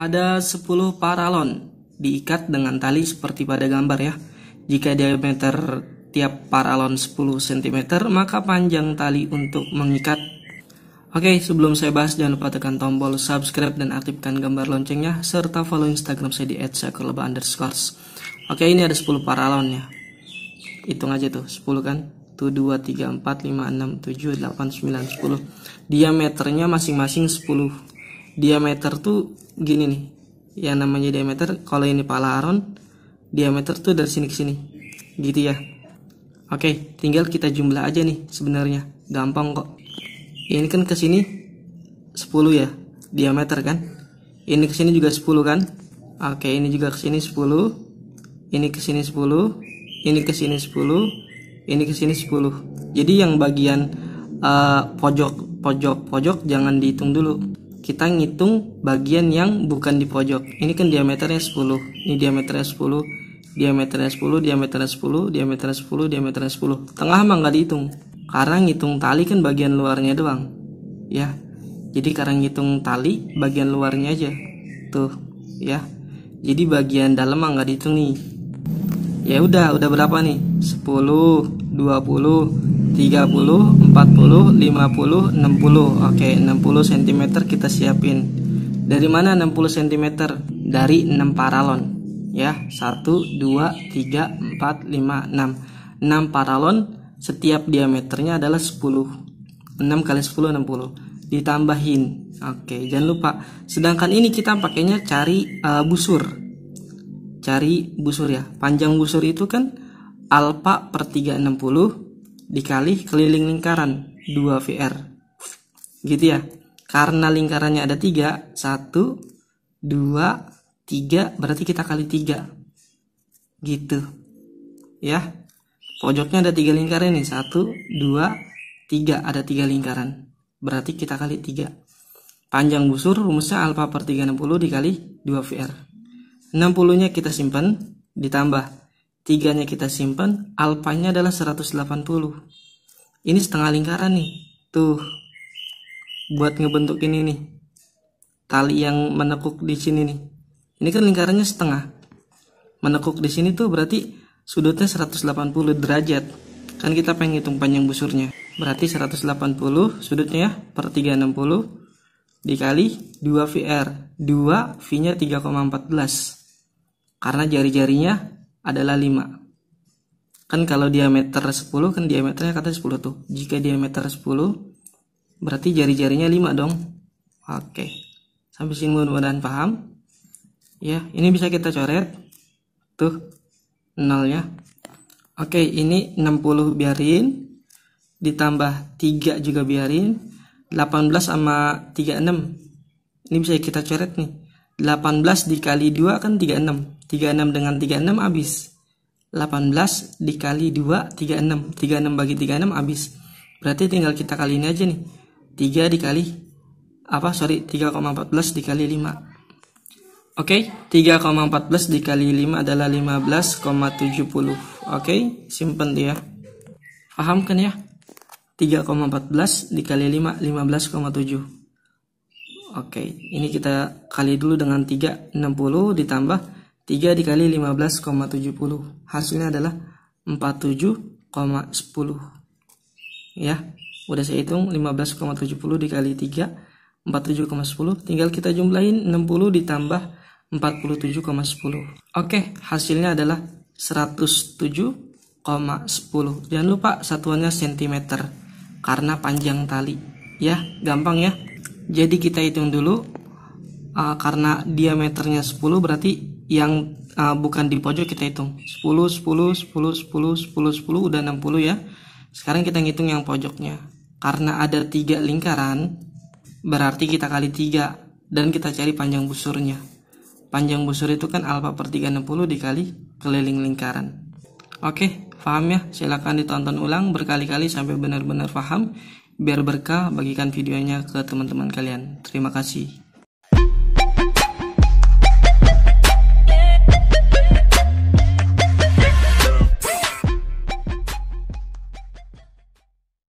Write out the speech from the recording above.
Ada 10 paralon diikat dengan tali seperti pada gambar ya. Jika diameter tiap paralon 10 cm, maka panjang tali untuk mengikat. Oke, sebelum saya bahas jangan lupa tekan tombol subscribe dan aktifkan gambar loncengnya serta follow Instagram saya di @sakurleba underscores. Oke, ini ada 10 paralon ya. Hitung aja tuh, 10 kan? 1, 2, 3, 4, 5, 6, 7, 8, 9, 10 Diameternya masing-masing 10 diameter tuh gini nih yang namanya diameter kalau ini pala aron diameter tuh dari sini ke sini gitu ya oke tinggal kita jumlah aja nih sebenarnya gampang kok ini kan ke sini 10 ya diameter kan ini ke sini juga 10 kan oke ini juga ke sini 10 ini ke sini 10 ini ke sini 10 ini ke sini 10 jadi yang bagian uh, pojok pojok pojok jangan dihitung dulu kita ngitung bagian yang bukan di pojok. Ini kan diameternya 10. Ini diameternya 10, diameternya 10, diameternya 10, diameternya 10, diameternya 10. Tengah mah nggak dihitung. Karena ngitung tali kan bagian luarnya doang. Ya. Jadi karena ngitung tali bagian luarnya aja. Tuh, ya. Jadi bagian dalam mah nggak dihitung nih. Ya udah, udah berapa nih? 10, 20, 30, 40, 50, 60 Oke 60 cm kita siapin Dari mana 60 cm? Dari 6 paralon Ya 1, 2, 3, 4, 5, 6 6 paralon setiap diameternya adalah 10 6 kali 10 60 Ditambahin Oke jangan lupa Sedangkan ini kita pakainya cari uh, busur Cari busur ya Panjang busur itu kan Alpa per 360 dikali keliling lingkaran 2 VR gitu ya karena lingkarannya ada 3 1 2 3 berarti kita kali 3 gitu ya pojoknya ada 3 lingkaran nih 1 2 3 ada 3 lingkaran berarti kita kali 3 panjang busur rumusnya alfa per 360 dikali 2 VR 60 nya kita simpan ditambah tiganya kita simpan, alfanya adalah 180. Ini setengah lingkaran nih. Tuh. Buat ngebentuk ini nih. Tali yang menekuk di sini nih. Ini kan lingkarannya setengah. Menekuk di sini tuh berarti sudutnya 180 derajat. Kan kita pengen hitung panjang busurnya. Berarti 180 sudutnya ya per 360 dikali 2 VR. 2 V-nya 3,14. Karena jari-jarinya adalah 5 kan kalau diameter 10 kan diameternya kata 10 tuh jika diameter 10 berarti jari-jarinya 5 dong oke sampai sini mudah-mudahan paham ya ini bisa kita coret tuh nolnya oke ini 60 biarin ditambah 3 juga biarin 18 sama 36 ini bisa kita coret nih 18 dikali 2 kan 36. 36 dengan 36 habis. 18 dikali 2 36. 36 bagi 36 habis. Berarti tinggal kita kali ini aja nih. 3 dikali apa sorry 3,14 dikali 5. Oke, okay, 3,14 dikali 5 adalah 15,70. Oke, okay, simpen dia. Paham kan ya? 3,14 dikali 5 15,7. Oke, ini kita kali dulu dengan 3, 60 ditambah 3 dikali 15,70. Hasilnya adalah 47,10. Ya, udah saya hitung 15,70 dikali 3, 47,10. Tinggal kita jumlahin 60 ditambah 47,10. Oke, hasilnya adalah 107,10. Jangan lupa satuannya sentimeter karena panjang tali. Ya, gampang ya. Jadi kita hitung dulu uh, karena diameternya 10 berarti yang uh, bukan di pojok kita hitung 10 10 10 10 10 10 udah 60 ya. Sekarang kita ngitung yang pojoknya. Karena ada tiga lingkaran berarti kita kali 3 dan kita cari panjang busurnya. Panjang busur itu kan alfa per 360 dikali keliling lingkaran. Oke, paham ya? Silahkan ditonton ulang berkali-kali sampai benar-benar paham. -benar Biar berkah, bagikan videonya ke teman-teman kalian. Terima kasih.